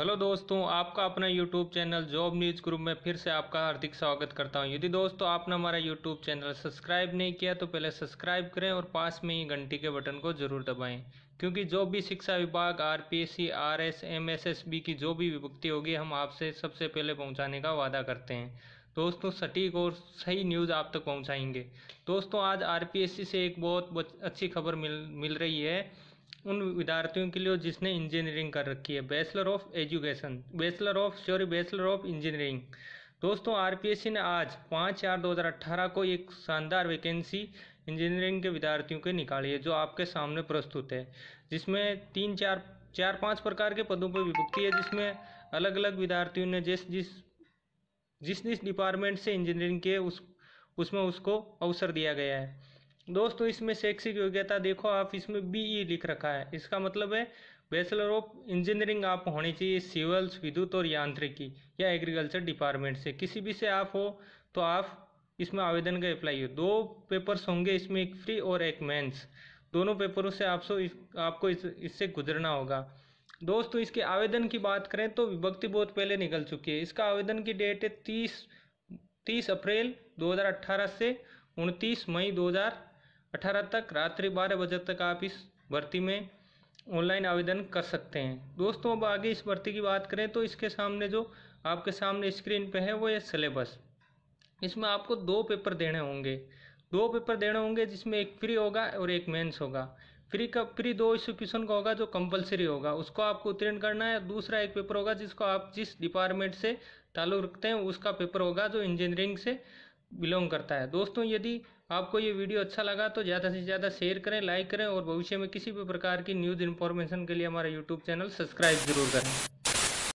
hello दोस्तों आपका अपना YouTube channel job news group में फिर से आपका हार्दिक स्वागत करता हूं यदि दोस्तों आपने हमारा यूट्यूब चैनल सब्सक्राइब नहीं किया तो पहले सब्सक्राइब करें और पास में ही घंटी के बटन को जरूर दबाएं क्योंकि जो भी शिक्षा विभाग R P S C R S M S S B की जो भी विभक्ति होगी हम आपसे सबसे पहले पहुँचाने का वादा करते हैं दोस्तों सटीक और सही न्यूज़ आप तक पहुँचाएंगे दोस्तों आज आर पी एस सी से एक बहुत अच्छी खबर मिल मिल रही है उन विद्यार्थियों के लिए जिसने इंजीनियरिंग कर रखी है bachelor of education bachelor of sorry bachelor of engineering दोस्तों आरपीएससी ने आज पाँच चार दो हज़ार अट्ठारह को एक शानदार वैकेंसी इंजीनियरिंग के विद्यार्थियों के निकाली है जो आपके सामने प्रस्तुत है जिसमें तीन चार चार पांच प्रकार के पदों पर विभक्ति है जिसमें अलग अलग विद्यार्थियों ने जिस जिस जिस जिस डिपार्टमेंट से इंजीनियरिंग के उस उसमें उसको अवसर दिया गया है दोस्तों इसमें शैक्षिक योग्यता देखो आप इसमें बीई e लिख रखा है इसका मतलब है बैचलर ऑफ इंजीनियरिंग आप होनी चाहिए सिविल्स विद्युत और यांत्रिकी या एग्रीकल्चर डिपार्टमेंट से किसी भी से आप हो तो आप इसमें आवेदन का अप्लाई हो दो पेपर्स होंगे इसमें एक फ्री और एक मेंस दोनों पेपरों से आप इस, आपको इस, इससे गुजरना होगा दोस्तों इसके आवेदन की बात करें तो विभक्ति बहुत पहले निकल चुकी है इसका आवेदन की डेट है तीस तीस अप्रैल दो से उनतीस मई 2000 अठारह तक रात्रि बारह बजे तक आप इस भर्ती में ऑनलाइन आवेदन कर सकते हैं दोस्तों अब आगे इस भर्ती की बात करें तो इसके सामने जो आपके सामने स्क्रीन पे है वो है सिलेबस इसमें आपको दो पेपर देने होंगे दो पेपर देने होंगे जिसमें एक फ्री होगा और एक मेंस होगा फ्री का फ्री दो इस क्वेश्चन का होगा जो कंपलसरी होगा उसको आपको उत्तीर्ण करना है दूसरा एक पेपर होगा जिसको आप जिस डिपार्टमेंट से ताल्लुक रखते हैं उसका पेपर होगा जो इंजीनियरिंग से बिलोंग करता है दोस्तों यदि आपको ये वीडियो अच्छा लगा तो ज़्यादा से ज़्यादा शेयर करें लाइक करें और भविष्य में किसी भी प्रकार की न्यूज़ इन्फॉर्मेशन के लिए हमारा यूट्यूब चैनल सब्सक्राइब जरूर करें